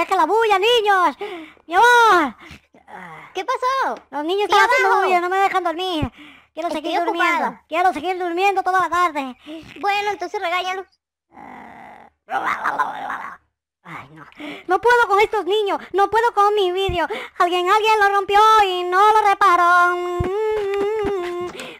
deja la bulla, niños. Mi amor. ¿Qué pasó? Los niños están haciendo bulla, no me dejan dormir. Quiero seguir durmiendo. Quiero seguir durmiendo toda la tarde. Bueno, entonces regáñalo. Ah. Ay, no. No puedo con estos niños. No puedo con mi vídeo. Alguien, alguien lo rompió y no lo reparó. Mm.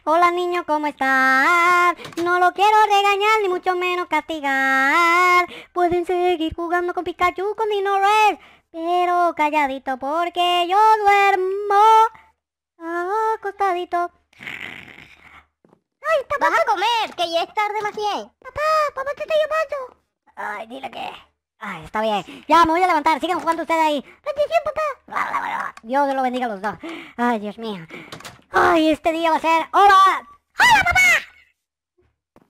Hola niño, ¿cómo estás? No lo quiero regañar, ni mucho menos castigar. Pueden seguir jugando con Pikachu, con Dino Red. Pero calladito, porque yo duermo acostadito. ¡Ay, papá! ¡Vas a comer! ¡Que ya es tarde, más bien! ¡Papá! ¡Papá te está llamando! Ay, dile que... Ay, está bien. Ya, me voy a levantar. Sigan jugando ustedes ahí. ¡Bendición, papá! Dios lo bendiga a los dos. Ay, Dios mío. ¡Ay, este día va a ser! ¡Hola! ¡Hola, papá!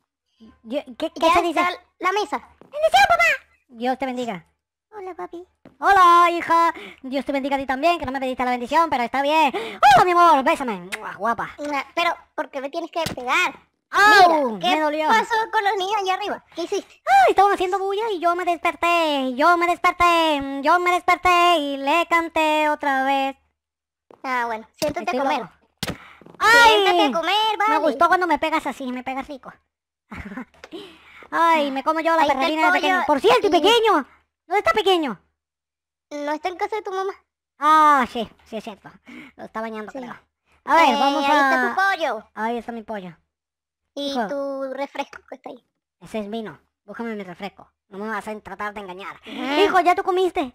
¿Qué, qué se dice? La mesa. ¡Bendición, papá! Dios te bendiga. Hola, papi. Hola, hija. Dios te bendiga a ti también, que no me pediste la bendición, pero está bien. Hola, mi amor, bésame. Guapa. Pero, ¿por qué me tienes que pegar? ¡Oh! ¿Qué me dolió. pasó con los niños allá arriba? ¿Qué hiciste? Ay, estaban haciendo bulla y yo me desperté, yo me desperté, yo me desperté y le canté otra vez. Ah, bueno, siéntate a comer. ¡Ay! Comer, Me gustó cuando me pegas así, me pegas rico. Ay, me como yo la pergamina de pequeño. Por cierto, y pequeño. ¿Dónde está pequeño? No está en casa de tu mamá. Ah, sí, sí es cierto. Lo está bañando, creo. A ver, eh, vamos ahí a... Ahí está tu pollo. Ahí está mi pollo. Y tu refresco que está ahí. Ese es vino. Búscame mi refresco. No me vas a tratar de engañar. Hijo, ¿ya tú comiste? Sí,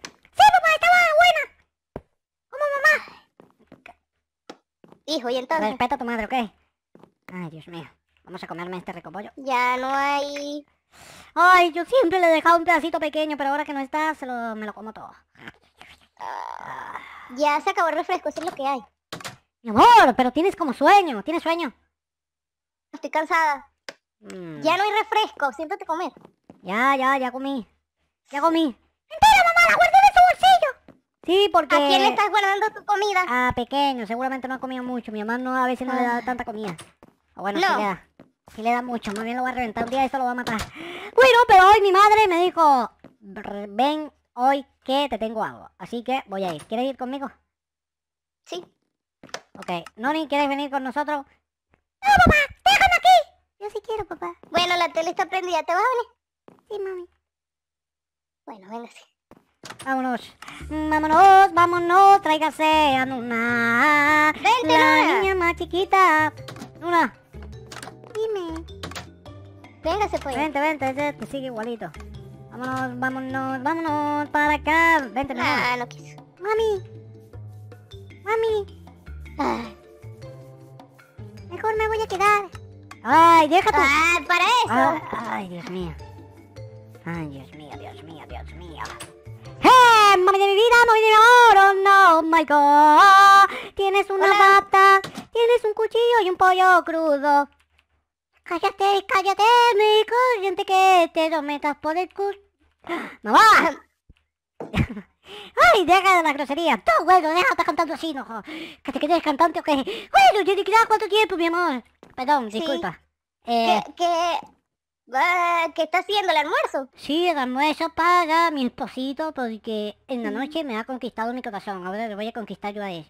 papá, estaba buena. Hijo, ¿y entonces? Respeta a tu madre, ¿ok? Ay, Dios mío. Vamos a comerme este pollo Ya no hay... Ay, yo siempre le dejado un pedacito pequeño, pero ahora que no está, se lo, me lo como todo. ya se acabó el refresco, eso es lo que hay. Mi amor, pero tienes como sueño, ¿tienes sueño? Estoy cansada. Mm. Ya no hay refresco, siéntate a comer. Ya, ya, ya comí. Ya comí. ¡Mentira, mamá! ¡La Sí, porque... ¿A quién le estás guardando tu comida? A ah, pequeño, seguramente no ha comido mucho. Mi mamá no, a veces no le da tanta comida. O bueno, si le da. Si le da mucho, más bien lo va a reventar. Un día eso lo va a matar. Bueno, pero hoy mi madre me dijo, ven hoy que te tengo algo. Así que voy a ir. ¿Quieres ir conmigo? Sí. Ok. Noni, ¿quieres venir con nosotros? ¡No, papá! ¡Déjame aquí! Yo sí quiero, papá. Bueno, la tele está prendida. ¿Te vas a venir? Sí, mami. Bueno, venga, Vámonos. Vámonos, vámonos, tráigase a Nuna. Vente, la niña más chiquita. Nuna. Dime. Véngase, pues. Vente, vente, ese te sigue igualito. Vámonos, vámonos, vámonos para acá. Vente, Ah, no quiso. Mami. Mami. Ah. Mejor me voy a quedar. Ay, déjate. Ah, para eso. ay, Dios mío. Ay, Dios mío, Dios mío, Dios mío oh my god. Tienes una bata, tienes un cuchillo y un pollo crudo. Cállate, cállate, mi corriente que te lo metas por el culo. va. ¡Ay, deja de la grosería! ¡Tú, bueno, deja de estar cantando así, no! ¿Que te quedes cantante o qué? Bueno, yo te quedaba ah, cuánto tiempo, mi amor. Perdón, disculpa. Eh, ¿Qué...? que Ah, ¿Qué está haciendo el almuerzo? Sí, el almuerzo para mi esposito porque en la mm. noche me ha conquistado mi corazón. Ahora le voy a conquistar yo a él.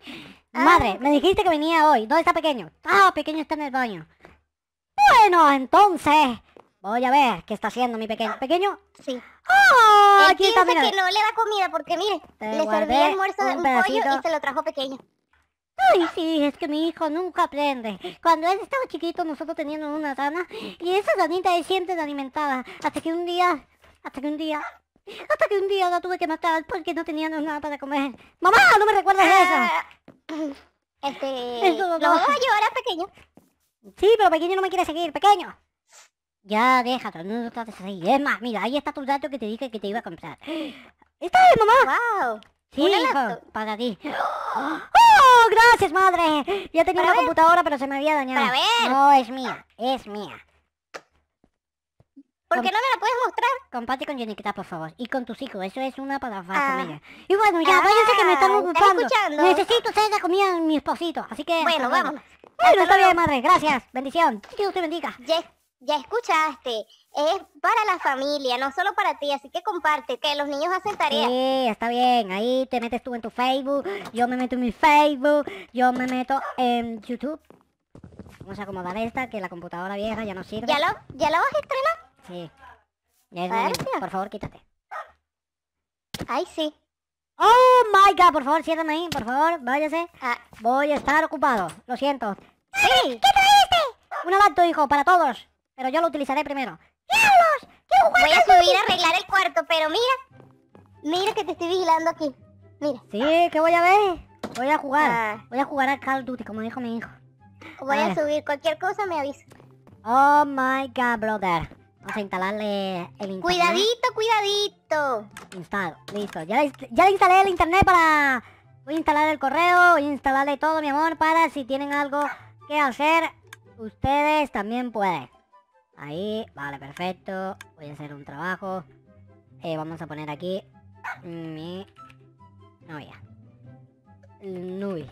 Ah. Madre, me dijiste que venía hoy. ¿Dónde está pequeño? Ah, pequeño está en el baño. Bueno, entonces voy a ver qué está haciendo mi pequeño. ¿Pequeño? Sí. Ah, que no le da comida porque mire, le serví el almuerzo de un pollo y se lo trajo pequeño. Ay, sí, es que mi hijo nunca aprende. Cuando él estaba chiquito, nosotros teníamos una rana y esa ranita siempre la alimentaba. Hasta que un día, hasta que un día, hasta que un día la tuve que matar porque no teníamos nada para comer. ¡Mamá, no me recuerdas ah. eso! Este... Eso no, lo llevar a pequeño. Sí, pero pequeño no me quiere seguir, pequeño. Ya, déjalo, no lo trates así. Es más, mira, ahí está tu dato que te dije que te iba a comprar. ¡Está mamá! ¡Wow! Sí, hijo, para ti. ¡Ah! gracias, madre. Ya tenía la computadora, pero se me había dañado. No, es mía, es mía. ¿Por qué no me la puedes mostrar? Comparte con jenniquita por favor. Y con tus hijos. Eso es una para ah. Y bueno, ya, ah, váyanse que me están ocupando. Escuchando? Necesito hacer la comida en mi esposito. Así que... Bueno, vamos. Bueno, está bien, madre. Gracias. Bendición. Dios te bendiga ya escuchaste, es para la familia, no solo para ti, así que comparte, que los niños hacen tareas. Sí, está bien, ahí te metes tú en tu Facebook, yo me meto en mi Facebook, yo me meto en YouTube. Vamos a acomodar esta, que la computadora vieja ya no sirve. ¿Ya lo, ya lo vas a estrenar? Sí. Ya Por favor, quítate. Ahí sí. Oh my god, por favor, siéntame ahí, por favor, váyase. Ah. Voy a estar ocupado, lo siento. ¡Sí! ¿Qué trajiste? Un abrazo hijo, para todos. Pero yo lo utilizaré primero. ¡Diablos! Voy a subir a arreglar el cuarto, pero mira. Mira que te estoy vigilando aquí. Mira. Sí, ¿qué voy a ver. Voy a jugar. Ah. Voy a jugar a Call Duty, como dijo mi hijo. Voy a, ah. subir cualquier cosa, me avisa. Oh my god, brother. Vamos a instalarle el internet. Cuidadito, cuidadito. Instalo, listo. Ya ya instalé el internet para... Voy a instalar el correo, voy a instalarle todo, mi amor, para si tienen algo que hacer, ustedes también pueden. Ahí, vale, perfecto. Voy a hacer un trabajo. vamos a poner aquí mi novia. Nui.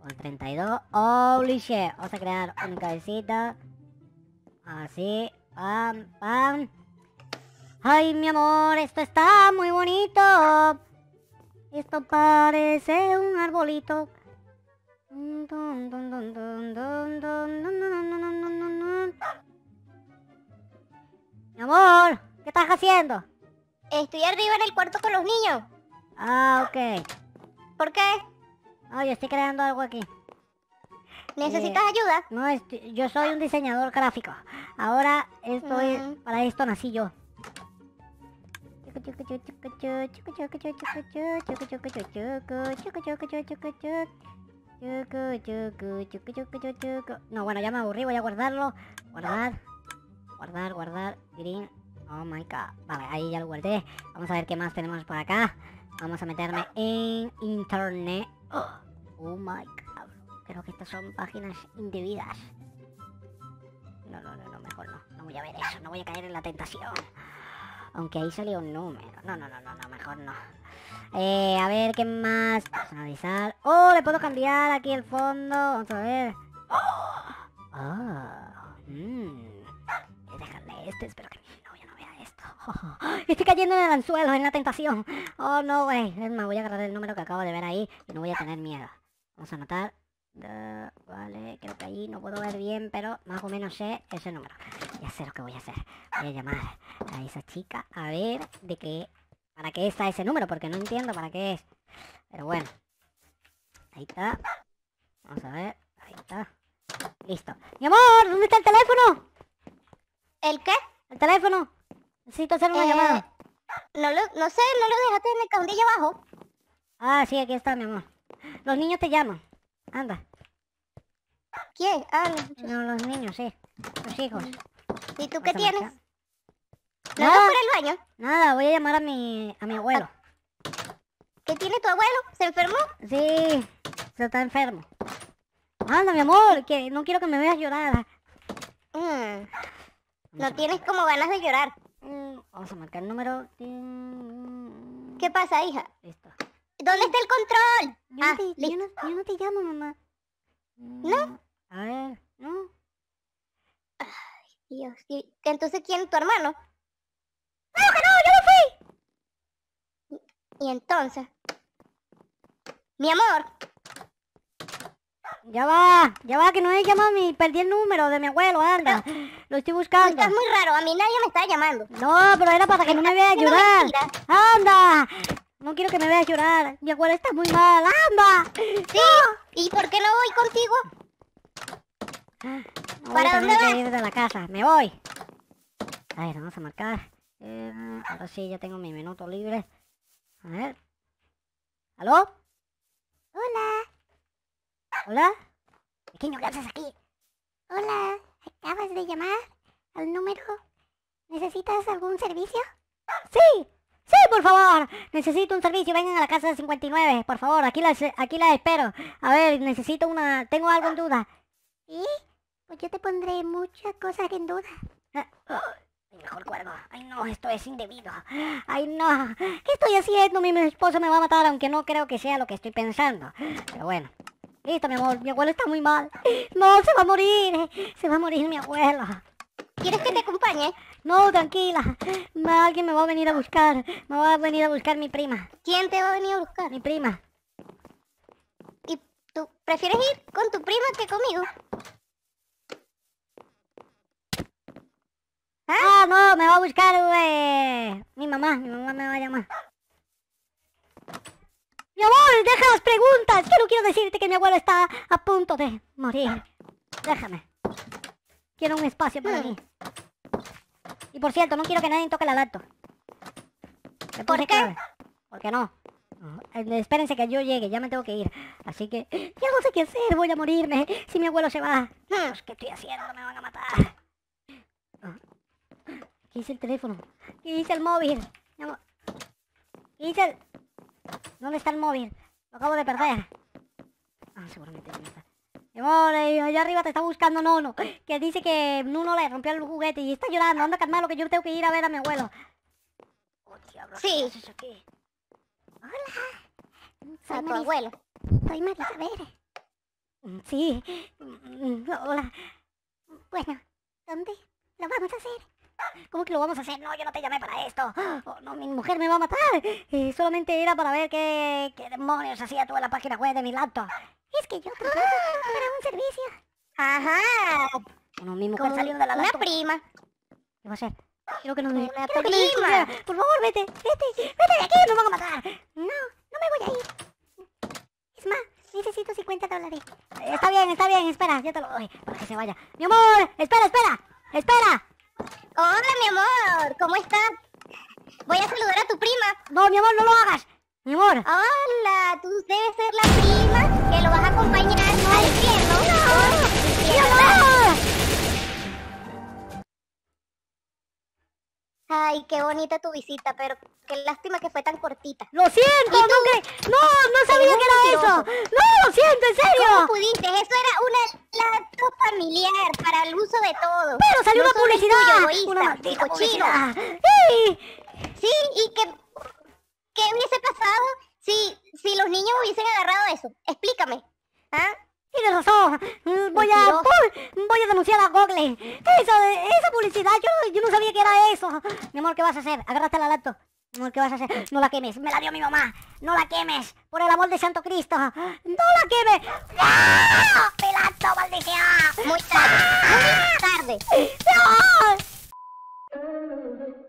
Con 32. Holy shit. Vamos a crear una cabecita. Así. Pam, pam. Ay, mi amor, esto está muy bonito. Esto parece un arbolito. Mi amor, ¿qué estás haciendo? Estoy arriba en el cuarto con los niños. Ah, ok. ¿Por qué? Ay, estoy creando algo aquí. ¿Necesitas ayuda? No, yo soy un diseñador gráfico. Ahora estoy... Para esto nací yo. No, bueno, ya me aburrí, voy a guardarlo. Guardar guardar, guardar, green, oh my god, vale, ahí ya lo guardé, vamos a ver qué más tenemos por acá, vamos a meterme en internet, oh, oh my god, creo que estas son páginas indebidas, no, no, no, mejor no, no voy a ver eso, no voy a caer en la tentación, aunque ahí salió un número, no, no, no, no, mejor no, eh, a ver, ¿qué más? Personalizar. ¡Oh! Le puedo cambiar aquí el fondo. Vamos a ver este, espero que mi novia no vea esto. Estoy cayendo en el anzuelo, en la tentación. Oh, no, güey. Es más, voy a agarrar el número que acabo de ver ahí y no voy a tener miedo. Vamos a anotar. vale, creo que ahí no puedo ver bien, pero más o menos sé ese número. Ya sé lo que voy a hacer. Voy a llamar a esa chica a ver de qué... ¿Para qué está ese número? Porque no entiendo para qué es. Pero bueno. Ahí está. Vamos a ver. Ahí está. Listo. Mi amor, ¿dónde está el teléfono? ¿El qué? El teléfono. Necesito hacer una eh, llamada. No, lo, no sé, no lo dejaste en el caudillo abajo. Ah, sí, aquí está, mi amor. Los niños te llaman. Anda. ¿Quién? Ah, los No, los niños, sí. Los hijos. ¿Y tú qué tienes? ¿Nada por el baño? Nada, voy a llamar a mi, a mi abuelo. ¿Qué tiene tu abuelo? ¿Se enfermó? Sí, se está enfermo. Anda, mi amor, que no quiero que me veas llorada. Mm. No tienes como ganas de llorar. Mm, vamos a marcar el número. ¿Qué pasa, hija? Listo. ¿Dónde está el control? Yo, no, ah, te, llamo, mamá. Mm, ¿No? A ver, no. Ay, Dios. ¿Y, entonces, ¿quién? ¿Tu hermano? ¡No, que no! ¡Yo no fui! y entonces... Mi amor, ya va, ya va, que no he llamado mi... Perdí el número de mi abuelo, anda. lo estoy buscando. es muy raro, a mí nadie me está llamando. No, pero era para que no me veas llorar. ¡Anda! No quiero que me veas llorar. Mi abuelo está muy mal, anda. ¿Sí? ¿Y por qué no voy contigo? Ah, ¿Para dónde de la casa, me voy. A ver, vamos a marcar. Eh, ahora sí, ya tengo mi minuto libre. A ver. ¿Aló? Hola. ¿Hola? Pequeño haces aquí. Hola, ¿acabas de llamar al número? ¿Necesitas algún servicio? Ah, ¡Sí! ¡Sí, por favor! Necesito un servicio. Vengan a la casa 59, por favor. Aquí la aquí espero. A ver, necesito una... Tengo algo en duda. ¿Sí? Pues yo te pondré muchas cosas en duda. Ah, mejor cuervo. Ay, no, esto es indebido. Ay, no. ¿Qué estoy haciendo? Mi esposo me va a matar, aunque no creo que sea lo que estoy pensando. Pero bueno. Listo, mi amor, mi abuelo está muy mal. No, se va a morir, se va a morir mi abuela. ¿Quieres que te acompañe? No, tranquila. Alguien me va a venir a buscar. Me va a venir a buscar mi prima. ¿Quién te va a venir a buscar? Mi prima. ¿Y tú prefieres ir con tu prima que conmigo? Ah, ah no, me va a buscar eh, mi mamá. Mi mamá me va a llamar. Mi amor, deja las preguntas. no quiero decirte que mi abuelo está a punto de morir. Déjame. Quiero un espacio para mm. mí. Y por cierto, no quiero que nadie toque la laptop. ¿Por qué? Porque no. Ah, eh, espérense que yo llegue, ya me tengo que ir. Así que ya no sé qué hacer, voy a morirme si mi abuelo se va. Mm. es pues, ¿Qué estoy haciendo? Me van a matar. Ah. ¿Qué hice el teléfono? ¿Qué hice el móvil? ¿Qué hice el... ¿Dónde está el móvil? Lo acabo de perder. Ah, seguramente no está. Demone, eh, allá arriba te está buscando Nono, que dice que Nuno le rompió el juguete y está llorando. Anda, carmelo que yo tengo que ir a ver a mi abuelo. Oh, sí. ¿qué aquí? Hola. Soy a tu abuelo. Soy Vera. Sí. Mm, mm, hola. Bueno, ¿dónde lo vamos a hacer? ¿Cómo que lo vamos a hacer? No, yo no te llamé para esto. Oh, no, mi mujer me va a matar. Y eh, solamente era para ver qué, qué demonios hacía tú en la página web de mi laptop. Es que yo trabajo ah. para un servicio. Ajá. Bueno, mi mujer salió de la laptop. Una prima. ¿Qué va a ser? Quiero que no me... Una prima. Por favor, vete, vete, vete de aquí, nos van a matar. No, no me voy a ir. Es más, necesito 50 dólares. Está bien, está bien, espera, yo te lo doy para que se vaya. Mi amor, espera, espera, espera. Hola, mi amor, ¿cómo estás? Voy a saludar a tu prima. No, mi amor, no lo hagas. Mi amor. Hola, tú debes ser la prima que lo vas a acompañar al infierno. Ay, qué bonita tu visita, pero qué lástima que fue tan cortita. Lo siento, no, no, no sabía que era eso. No, lo siento, en serio. ¿Cómo pudiste? Eso era una laptop familiar para el uso de todos. Pero salió una publicidad. Tuyo, una maldita publicidad. Sí. sí, y que qué hubiese pasado si si los niños hubiesen agarrado eso. Explícame. ¿Ah? y de Voy a, voy a denunciar a Google. Esa, esa publicidad, yo, yo no sabía que era eso. Mi amor, ¿qué vas a hacer? Agárrate la laptop. ¿Qué vas a hacer? No la quemes. Me la dio mi mamá. No la quemes. Por el amor de Santo Cristo. No la quemes. ¡No! ¡Pilato, maldición! Muy tarde. Muy tarde. ¡No!